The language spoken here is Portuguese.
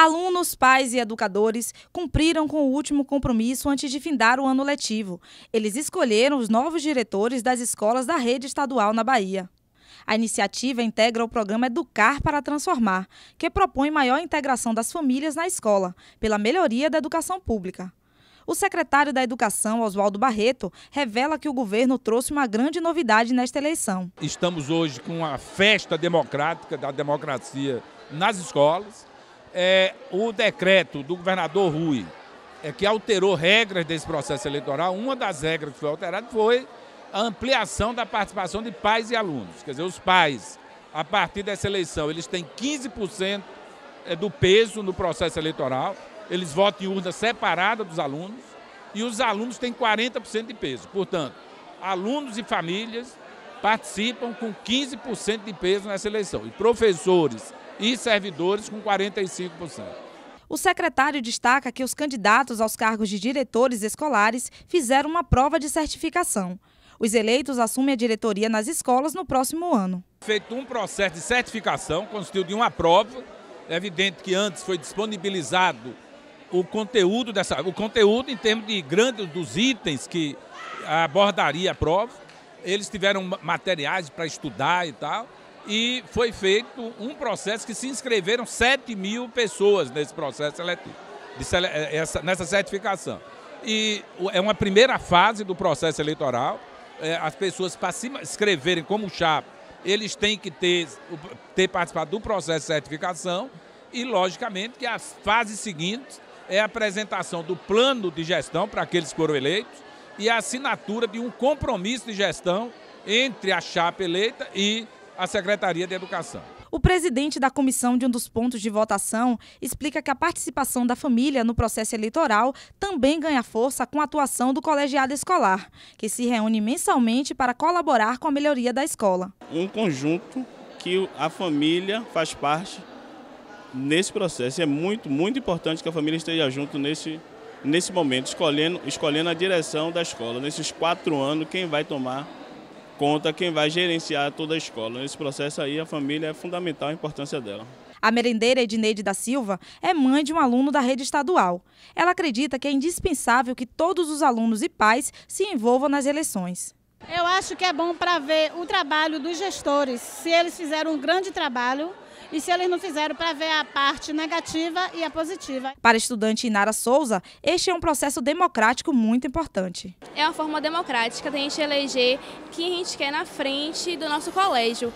alunos, pais e educadores cumpriram com o último compromisso antes de findar o ano letivo. Eles escolheram os novos diretores das escolas da rede estadual na Bahia. A iniciativa integra o programa Educar para Transformar, que propõe maior integração das famílias na escola, pela melhoria da educação pública. O secretário da Educação, Oswaldo Barreto, revela que o governo trouxe uma grande novidade nesta eleição. Estamos hoje com uma festa democrática da democracia nas escolas é, o decreto do governador Rui é que alterou regras desse processo eleitoral. Uma das regras que foi alterada foi a ampliação da participação de pais e alunos. Quer dizer, os pais, a partir dessa eleição, eles têm 15% é, do peso no processo eleitoral. Eles votam em urna separada dos alunos e os alunos têm 40% de peso. Portanto, alunos e famílias participam com 15% de peso nessa eleição, e professores e servidores com 45%. O secretário destaca que os candidatos aos cargos de diretores escolares fizeram uma prova de certificação. Os eleitos assumem a diretoria nas escolas no próximo ano. Feito um processo de certificação, consistiu de uma prova. É evidente que antes foi disponibilizado o conteúdo dessa, o conteúdo em termos de grande dos itens que abordaria a prova eles tiveram materiais para estudar e tal, e foi feito um processo que se inscreveram 7 mil pessoas nesse processo seletivo, eh, nessa certificação. E é uma primeira fase do processo eleitoral, eh, as pessoas para se inscreverem como chapa, eles têm que ter, ter participado do processo de certificação e, logicamente, que as fases seguintes é a apresentação do plano de gestão para aqueles que foram eleitos, e a assinatura de um compromisso de gestão entre a chapa eleita e a Secretaria de Educação. O presidente da comissão de um dos pontos de votação explica que a participação da família no processo eleitoral também ganha força com a atuação do colegiado escolar, que se reúne mensalmente para colaborar com a melhoria da escola. Um conjunto que a família faz parte nesse processo. É muito, muito importante que a família esteja junto nesse nesse momento, escolhendo, escolhendo a direção da escola. Nesses quatro anos, quem vai tomar conta, quem vai gerenciar toda a escola. Nesse processo aí, a família é fundamental a importância dela. A merendeira Edneide da Silva é mãe de um aluno da rede estadual. Ela acredita que é indispensável que todos os alunos e pais se envolvam nas eleições. Eu acho que é bom para ver o trabalho dos gestores. Se eles fizeram um grande trabalho, e se eles não fizeram para ver a parte negativa e a positiva. Para a estudante Inara Souza, este é um processo democrático muito importante. É uma forma democrática de a gente eleger quem a gente quer na frente do nosso colégio.